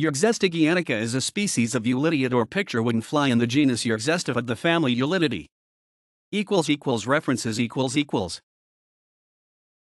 Euxestigianica is a species of Ulidid or picture wouldn't fly in the genus Euxestif of the family equals References